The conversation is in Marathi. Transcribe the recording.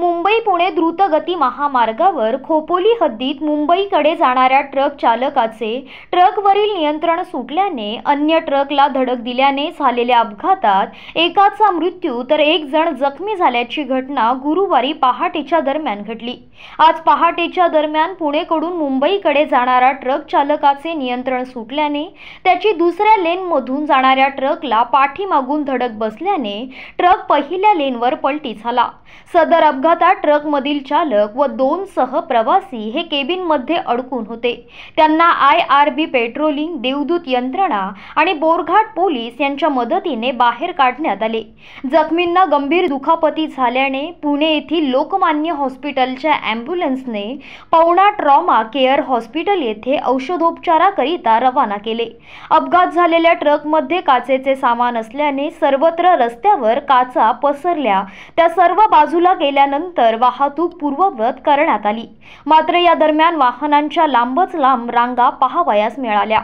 मुंबई पुणे द्रुतगती महामार्गावर खोपोली हद्दीत मुंबईकडे जाणाऱ्या ट्रक चालकाचे ट्रकवरील नियंत्रण सुटल्याने अन्य ट्रकला धडक दिल्याने झालेल्या अपघातात एकाचा मृत्यू तर एक जण जखमी झाल्याची घटना गुरुवारी पहाटेच्या दरम्यान घडली आज पहाटेच्या दरम्यान पुणेकडून मुंबईकडे जाणारा ट्रक चालकाचे नियंत्रण सुटल्याने त्याची दुसऱ्या लेनमधून जाणाऱ्या ट्रकला पाठीमागून धडक बसल्याने ट्रक पहिल्या लेनवर पलटी झाला सदर अपघात अपघातात ट्रकमधील चालक व दोन सह प्रवासी हे केबिनमध्ये अडकून होते त्यांना आय आर बी पेट्रोलिंग देवदूत यंत्रणा आणि बोरघाट पोलीस यांच्या मदतीने बाहेर काढण्यात आले जखमींना गंभीर दुखापती झाल्याने पुणे येथील लोकमान्य हॉस्पिटलच्या ॲम्ब्युलन्सने पवना ट्रॉमा केअर हॉस्पिटल येथे औषधोपचाराकरिता रवाना केले अपघात झालेल्या ट्रकमध्ये काचेचे सामान असल्याने सर्वत्र रस्त्यावर काचा पसरल्या त्या सर्व बाजूला गेल्या नंतर वाहतूक पूर्ववत करण्यात आली मात्र या दरम्यान वाहनांच्या लांबच लांब रांगा पाहावयास मिळाल्या